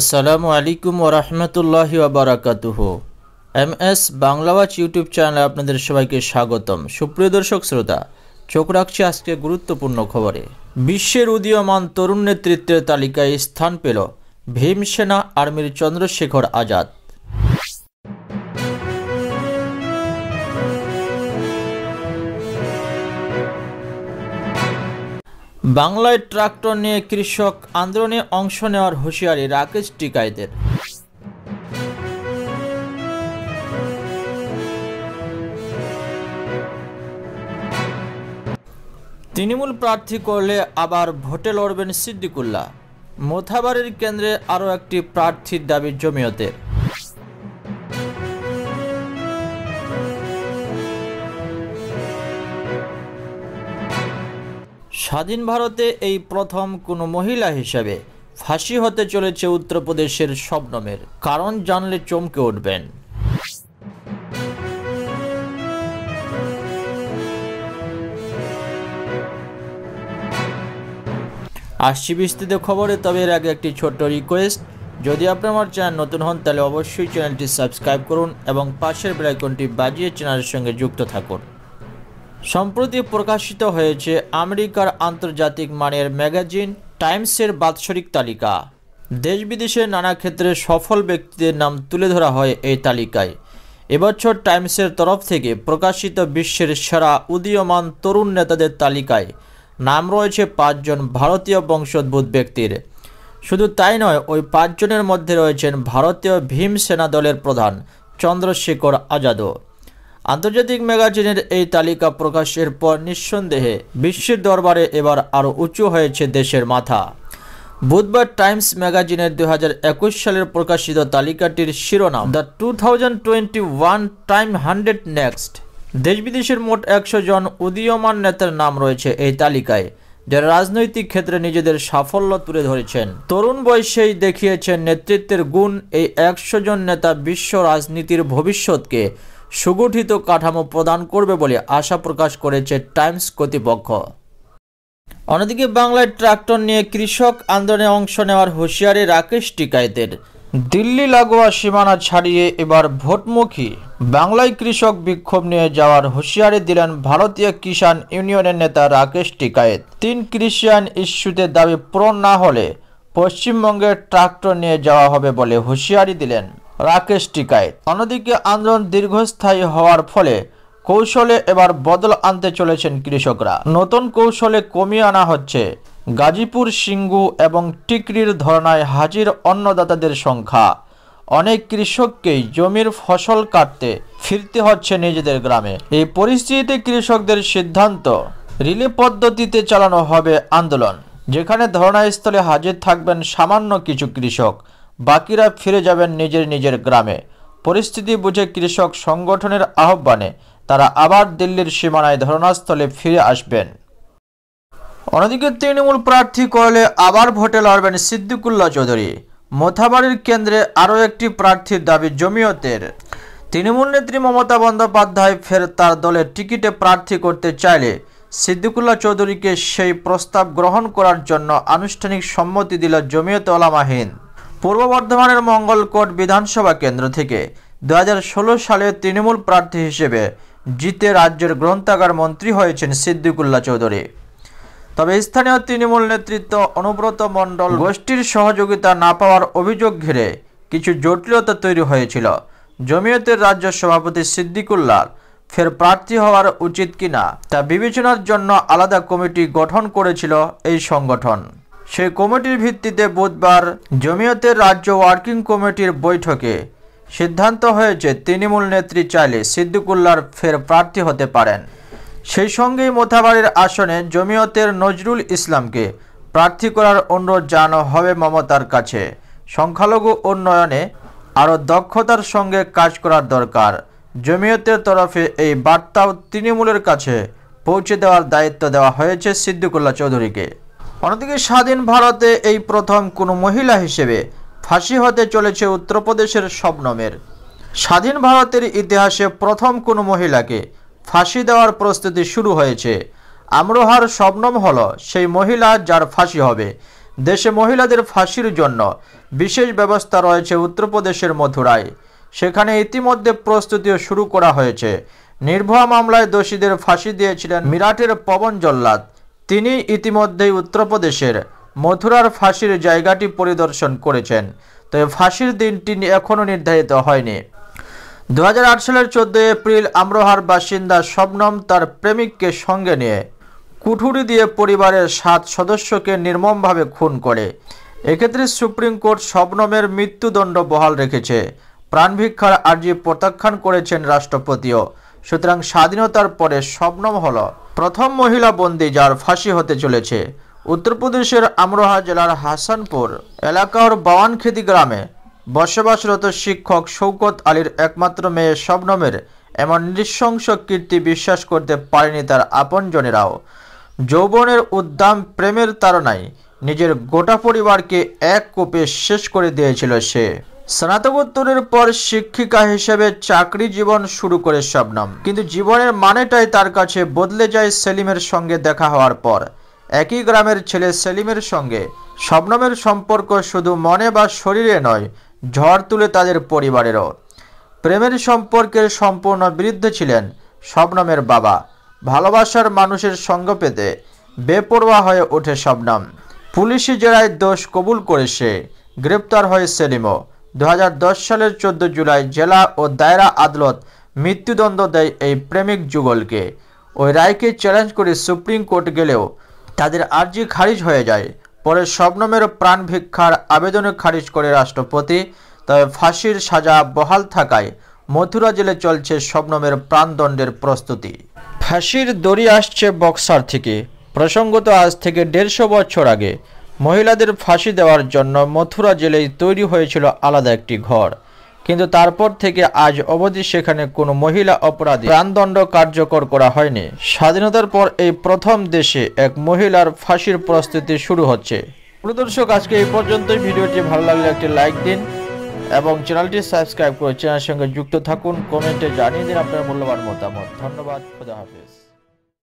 আসসালামু আলাইকুম ওরহমতুল্লাহি ওবরাকাতুহ এম এস বাংলাওয়াচ ইউটিউব চ্যানেলে আপনাদের সবাইকে স্বাগতম সুপ্রিয় দর্শক শ্রোতা চোখ রাখছি আজকে গুরুত্বপূর্ণ খবরে বিশ্বের উদীয়মান তরুণ নেতৃত্বের তালিকায় স্থান পেল ভীমসেনা আর্মির চন্দ্রশেখর আজাদ বাংলায় ট্রাক্টর নিয়ে কৃষক আন্দোলনে অংশ নেওয়ার হুঁশিয়ারি রাকেশ টিকাইদের তৃণমূল প্রার্থী করলে আবার ভোটে লড়বেন সিদ্দিকুল্লা মোথাবাড়ির কেন্দ্রে আরও একটি প্রার্থীর দাবি জমিয়তের স্বাধীন ভারতে এই প্রথম কোনো মহিলা হিসেবে ফাঁসি হতে চলেছে উত্তরপ্রদেশের শবনমের কারণ জানলে চমকে উঠবেন আসছি বিস্তৃত খবরে তবে এর আগে একটি ছোট্ট রিকোয়েস্ট যদি আপনি আমার চ্যানেল নতুন হন তাহলে অবশ্যই চ্যানেলটি সাবস্ক্রাইব করুন এবং পাশের বেলাইকনটি বাজিয়ে চ্যানেলের সঙ্গে যুক্ত থাকুন সম্প্রতি প্রকাশিত হয়েছে আমেরিকার আন্তর্জাতিক মানের ম্যাগাজিন টাইমসের বাৎসরিক তালিকা দেশ বিদেশের নানা ক্ষেত্রে সফল ব্যক্তিদের নাম তুলে ধরা হয় এই তালিকায় এবছর টাইমসের তরফ থেকে প্রকাশিত বিশ্বের সেরা উদীয়মান তরুণ নেতাদের তালিকায় নাম রয়েছে পাঁচজন ভারতীয় বংশোদ্ভূত ব্যক্তির শুধু তাই নয় ওই পাঁচজনের মধ্যে রয়েছেন ভারতীয় ভীম সেনা দলের প্রধান চন্দ্রশেখর আজাদও আন্তর্জাতিক ম্যাগাজিনের এই তালিকা প্রকাশের পর নিঃসন্দেহে বিশ্বের দরবারে এবার আরও উঁচু হয়েছে দেশের মাথা বুধবার টাইমস ম্যাগাজিনের দু সালের প্রকাশিত তালিকাটির শিরোনাম the two thousand twenty one Time hundred next দেশ বিদেশের মোট একশো জন উদীয়মান নেতার নাম রয়েছে এই তালিকায় যারা রাজনৈতিক ক্ষেত্রে নিজেদের সাফল্য তুলে ধরেছেন তরুণ বয়সেই দেখিয়েছেন নেতৃত্বের গুণ এই একশো জন নেতা বিশ্ব রাজনীতির ভবিষ্যৎকে সুগঠিত কাঠামো প্রদান করবে বলে আশা প্রকাশ করেছে টাইমস কর্তৃপক্ষ অন্যদিকে বাংলায় ট্রাক্টর নিয়ে কৃষক আন্দোলনে অংশ নেওয়ার হুঁশিয়ারি রাকেশ টিকায়েতের দিল্লি লাগোয়া সীমানা ছাড়িয়ে এবার ভোটমুখী বাংলায় কৃষক বিক্ষোভ নিয়ে যাওয়ার হুঁশিয়ারি দিলেন ভারতীয় কিষাণ ইউনিয়নের নেতা রাকেশ টিকায়েত তিন ক্রিশ্চিয়ান ইস্যুতে দাবি পূরণ না হলে পশ্চিমবঙ্গে ট্রাক্টর নিয়ে যাওয়া হবে বলে হুঁশিয়ারি দিলেন রাকেশ টিকায় অন্যদিকে আন্দোলন দীর্ঘস্থায়ী হওয়ার ফলে কৌশলে এবার বদল আনতে চলেছেন কৃষকরা নতুন কৌশলে কমিয়ে আনা হচ্ছে গাজীপুর সিঙ্গু এবং টিকরির ধরনায় হাজির অন্নদাতাদের সংখ্যা অনেক কৃষককেই জমির ফসল কাটতে ফিরতে হচ্ছে নিজেদের গ্রামে এই পরিস্থিতিতে কৃষকদের সিদ্ধান্ত রিলে পদ্ধতিতে চালানো হবে আন্দোলন যেখানে ধর্ণাস্থলে হাজির থাকবেন সামান্য কিছু কৃষক বাকিরা ফিরে যাবেন নিজের নিজের গ্রামে পরিস্থিতি বুঝে কৃষক সংগঠনের আহ্বানে তারা আবার দিল্লির সীমানায় ধরনাস্থলে ফিরে আসবেন অন্যদিকে তৃণমূল প্রার্থী করলে আবার ভোটে লড়বেন সিদ্দিকুল্লা চৌধুরী মোথাবাড়ির কেন্দ্রে আরও একটি প্রার্থীর দাবি জমিয়তের তৃণমূল নেত্রী মমতা বন্দ্যোপাধ্যায় ফের তার দলের টিকিটে প্রার্থী করতে চাইলে সিদ্দিকুল্লা চৌধুরীকে সেই প্রস্তাব গ্রহণ করার জন্য আনুষ্ঠানিক সম্মতি দিল জমিয়ত ওলামাহিন্দ পূর্ব বর্ধমানের মঙ্গলকোট বিধানসভা কেন্দ্র থেকে দু সালে তৃণমূল প্রার্থী হিসেবে জিতে রাজ্যের গ্রন্থাগার মন্ত্রী হয়েছেন সিদ্দিকুল্লা চৌধুরী তবে স্থানীয় তৃণমূল নেতৃত্ব অনুব্রত মণ্ডল গোষ্ঠীর সহযোগিতা না পাওয়ার অভিযোগ ঘিরে কিছু জটিলতা তৈরি হয়েছিল জমিয়তের রাজ্য সভাপতি সিদ্দিকুল্লার ফের প্রার্থী হওয়ার উচিত কিনা তা বিবেচনার জন্য আলাদা কমিটি গঠন করেছিল এই সংগঠন সেই কমিটির ভিত্তিতে বুধবার জমিয়তের রাজ্য ওয়ার্কিং কমিটির বৈঠকে সিদ্ধান্ত হয়েছে তৃণমূল নেত্রী চাইলে সিদ্দিকুল্লার ফের প্রার্থী হতে পারেন সেই সঙ্গেই মোথাবাড়ির আসনে জমিয়তের নজরুল ইসলামকে প্রার্থী করার অনুরোধ জানানো হবে মমতার কাছে সংখ্যালঘু উন্নয়নে আরও দক্ষতার সঙ্গে কাজ করার দরকার জমিয়তের তরফে এই বার্তাও তৃণমূলের কাছে পৌঁছে দেওয়ার দায়িত্ব দেওয়া হয়েছে সিদ্দিকুল্লা চৌধুরীকে অন্যদিকে স্বাধীন ভারতে এই প্রথম কোনো মহিলা হিসেবে ফাঁসি হতে চলেছে উত্তরপ্রদেশের স্বপ্নমের স্বাধীন ভারতের ইতিহাসে প্রথম কোনো মহিলাকে ফাঁসি দেওয়ার প্রস্তুতি শুরু হয়েছে আমরোহার স্বপ্নম হল সেই মহিলা যার ফাঁসি হবে দেশে মহিলাদের ফাঁসির জন্য বিশেষ ব্যবস্থা রয়েছে উত্তরপ্রদেশের মথুরায় সেখানে ইতিমধ্যে প্রস্তুতিও শুরু করা হয়েছে নির্ভয়া মামলায় দোষীদের ফাঁসি দিয়েছিলেন মিরাটের পবন জল্লাদ তিনি ইতিমধ্যেই উত্তরপ্রদেশের মথুরার ফাঁসির জায়গাটি পরিদর্শন করেছেন তবে ফাঁসির দিনটি এখনও নির্ধারিত হয়নি দু সালের চোদ্দ এপ্রিল আমরোহার বাসিন্দা শবনম তার প্রেমিককে সঙ্গে নিয়ে কুঠুরি দিয়ে পরিবারের সাত সদস্যকে নির্মমভাবে খুন করে এক্ষেত্রে সুপ্রিম কোর্ট শবনমের মৃত্যুদণ্ড বহাল রেখেছে প্রাণভিক্ষার আর্জি প্রত্যাখ্যান করেছেন রাষ্ট্রপতিও সুতরাং স্বাধীনতার পরে স্বপ্নম হল প্রথম মহিলা বন্দী যার ফাঁসি হতে চলেছে উত্তরপ্রদেশের আমরোহা জেলার হাসানপুর এলাকার বাওয়ানখেদি গ্রামে বসবাসরত শিক্ষক শৌকত আলীর একমাত্র মেয়ে স্বপ্নমের এমন নৃশংস কীর্তি বিশ্বাস করতে পারেনি তার আপনজনেরাও যৌবনের উদ্দাম প্রেমের তারণায় নিজের গোটা পরিবারকে এক কোপে শেষ করে দিয়েছিল সে স্নাতকোত্তরের পর শিক্ষিকা হিসেবে চাকরি জীবন শুরু করে শবনম কিন্তু জীবনের মানেটাই তার কাছে বদলে যায় সেলিমের সঙ্গে দেখা হওয়ার পর একই গ্রামের ছেলে সেলিমের সঙ্গে শবনমের সম্পর্ক শুধু মনে বা শরীরে নয় ঝড় তুলে তাদের পরিবারেরও প্রেমের সম্পর্কের সম্পূর্ণ বিরুদ্ধ ছিলেন শবনমের বাবা ভালোবাসার মানুষের সঙ্গ পেতে বেপরোয়া হয়ে ওঠে শবনম পুলিশি জেরায় দোষ কবুল করে সে গ্রেপ্তার হয় সেলিমও দু সালের চোদ্দ জুলাই জেলা ও দায়রা আদালত মৃত্যুদণ্ড দেয় এই প্রেমিক যুগলকে ওই রায়কে চ্যালেঞ্জ করে সুপ্রিম কোর্ট গেলেও তাদের আর্জি খারিজ হয়ে যায় পরে স্বপ্নমের প্রাণ ভিক্ষার আবেদনে খারিজ করে রাষ্ট্রপতি তবে ফাঁসির সাজা বহাল থাকায় মথুরা জেলে চলছে স্বপ্নমের প্রাণদণ্ডের প্রস্তুতি ফাঁসির দড়ি আসছে বক্সার থেকে প্রসঙ্গত আজ থেকে দেড়শো বছর আগে মহিলাদের ফাঁসি দেওয়ার জন্য মথুরা জেলেই তৈরি হয়েছিল আলাদা একটি ঘর কিন্তু তারপর থেকে আজ অবধি সেখানে কোনো মহিলা অপরাধী প্রাণদণ্ড কার্যকর করা হয়নি স্বাধীনতার পর এই প্রথম দেশে এক মহিলার ফাঁসির প্রস্তুতি শুরু হচ্ছে প্রদর্শক আজকে এই পর্যন্তই ভিডিওটি ভালো লাগলে একটি লাইক দিন এবং চ্যানেলটি সাবস্ক্রাইব করে চ্যানেলের সঙ্গে যুক্ত থাকুন কমেন্টে জানিয়ে দিন আপনার মূল্যবান মতামত ধন্যবাদ খোদা হাফিজ